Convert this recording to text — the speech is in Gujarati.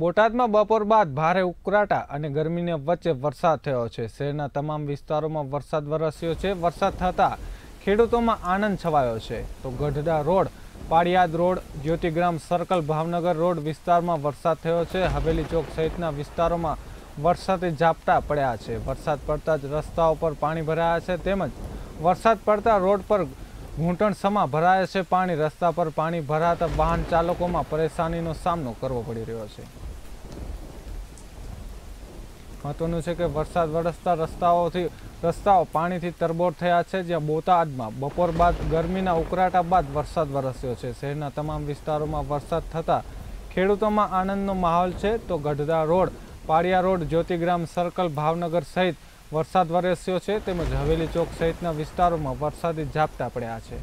બોટાદમાં બપોર બાદ ભારે ઉકળાટા અને ગરમીને વચ્ચે વરસાદ થયો છે શહેરના તમામ વિસ્તારોમાં વરસાદ વરસ્યો છે વરસાદ થતાં ખેડૂતોમાં આનંદ છવાયો છે તો Gadhada road Paliyad road Jyotigram circle Bhavnagar road વિસ્તારમાં વરસાદ થયો છે હવેલી ચોક સહિતના વિસ્તારોમાં વરસાદી ઝાપટા પડ્યા છે વરસાદ પડતા જ રસ્તાઓ પર પાણી ભરાયા છે તેમજ વરસાદ પડતા રોડ પર ઘૂંટણ સમા ભરાયા છે પાણી રસ્તા પર પાણી ભરાતા વાહન ચાલકોમાં પરેશાનીનો સામનો કરવો પડી રહ્યો છે મહત્વનું છે કે વરસાદ વરસતા રસ્તાઓથી રસ્તાઓ પાણીથી તરબોળ થયા છે જ્યાં બોટાદમાં બપોર બાદ ગરમીના ઉકળાટા બાદ વરસાદ વરસ્યો છે શહેરના તમામ વિસ્તારોમાં વરસાદ થતાં ખેડૂતોમાં આનંદનો માહોલ છે તો Gadhada road Paliya road Jyotigram circle Bhavnagar સહિત વરસાદ વરસ્યો છે તેમજ હવેલી ચોક સહિતના વિસ્તારોમાં વરસાદી ઝાપટા પડ્યા છે